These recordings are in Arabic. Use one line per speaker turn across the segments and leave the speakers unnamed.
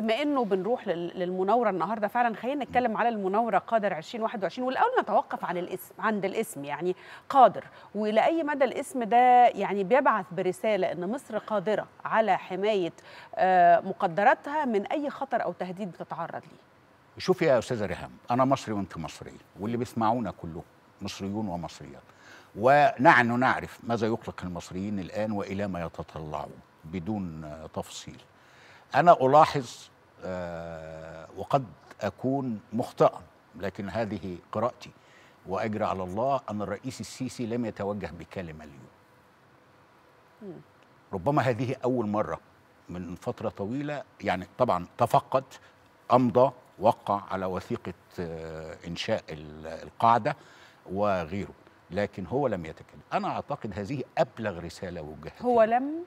بما انه بنروح للمناوره النهارده فعلا خلينا نتكلم على المناوره قادر 2021 والاول نتوقف عن الاسم عند الاسم يعني قادر والى اي مدى الاسم ده يعني بيبعث برساله ان مصر قادره على حمايه آه، مقدراتها من اي خطر او تهديد بتتعرض ليه. شوفي يا استاذه ريهام انا مصري وانت مصريه واللي بيسمعونا كلهم مصريون ومصريات ونحن نعرف ماذا يقلق المصريين الان والى ما يتطلعون بدون تفصيل. أنا ألاحظ آه، وقد أكون مخطئا لكن هذه قراءتي وأجرى على الله أن الرئيس السيسي لم يتوجه بكلمة اليوم ربما هذه أول مرة من فترة طويلة يعني طبعا تفقد أمضى وقع على وثيقة آه، إنشاء القاعدة وغيره لكن هو لم يتكلم أنا أعتقد هذه أبلغ رسالة وجهت هو لم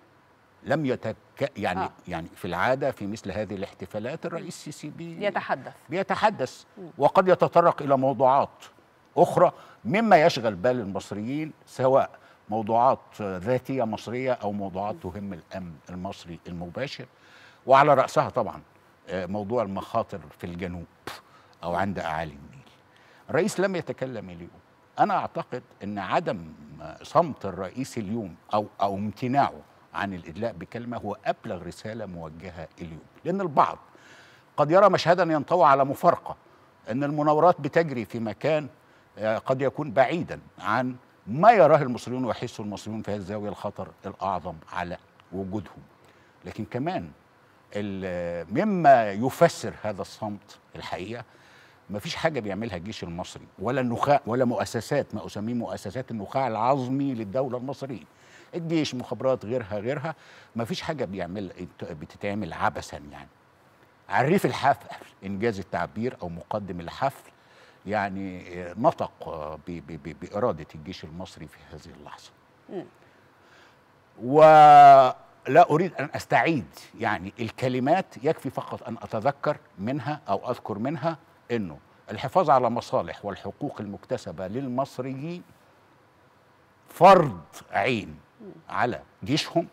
لم يتك يعني آه. يعني في العاده في مثل هذه الاحتفالات الرئيس السيسي بي يتحدث بيتحدث وقد يتطرق الى موضوعات اخرى مما يشغل بال المصريين سواء موضوعات ذاتيه مصريه او موضوعات تهم الامن المصري المباشر وعلى راسها طبعا آه، موضوع المخاطر في الجنوب او عند اعالي النيل. الرئيس لم يتكلم اليوم. انا اعتقد ان عدم صمت الرئيس اليوم او او امتناعه عن الإدلاء بكلمة هو أبلغ رسالة موجهة اليوم لأن البعض قد يرى مشهدا ينطوي على مفارقة أن المناورات بتجري في مكان آه، قد يكون بعيدا عن ما يراه المصريون ويحس المصريون في هذه الزاوية الخطر الأعظم على وجودهم لكن كمان مما يفسر هذا الصمت الحقيقة ما فيش حاجة بيعملها الجيش المصري ولا النخاع ولا مؤسسات ما أسميه مؤسسات النخاع العظمي للدولة المصرية الجيش مخابرات غيرها غيرها ما فيش حاجه بيعمل بتتعمل عبثا يعني عريف الحفل انجاز التعبير او مقدم الحفل يعني نطق باراده الجيش المصري في هذه اللحظه ولا اريد ان استعيد يعني الكلمات يكفي فقط ان اتذكر منها او اذكر منها انه الحفاظ على مصالح والحقوق المكتسبه للمصريين فرض عين على جيشهم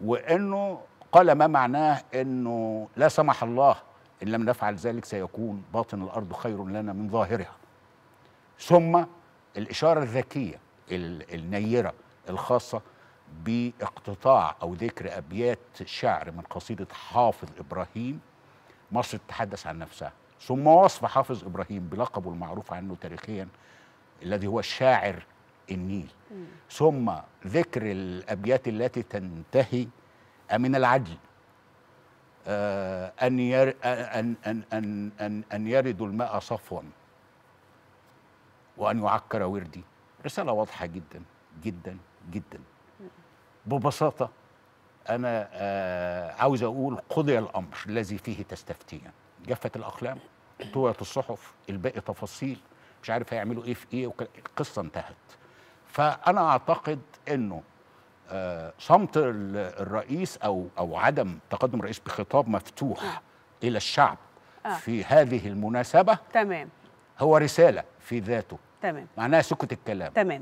وانه قال ما معناه انه لا سمح الله ان لم نفعل ذلك سيكون باطن الارض خير لنا من ظاهرها ثم الاشاره الذكيه النيره الخاصه باقتطاع او ذكر ابيات شعر من قصيده حافظ ابراهيم مصر تتحدث عن نفسها ثم وصف حافظ ابراهيم بلقبه المعروف عنه تاريخيا الذي هو الشاعر النيل ثم ذكر الأبيات التي تنتهي أمن العدل آه، أن, ير أن, أن, أن, أن, أن يردوا الماء صفوا وأن يعكر وردي رسالة واضحة جدا جدا جدا ببساطة أنا آه، عاوز أقول قضي الأمر الذي فيه تستفتيان جفت الأقلام طوية الصحف الباقي تفاصيل مش عارف هيعملوا إيه في إيه القصة انتهت فانا اعتقد انه آه، صمت الرئيس او او عدم تقدم الرئيس بخطاب مفتوح آه. الى الشعب آه. في هذه المناسبه تمام هو رساله في ذاته تمام معناها سكت الكلام تمام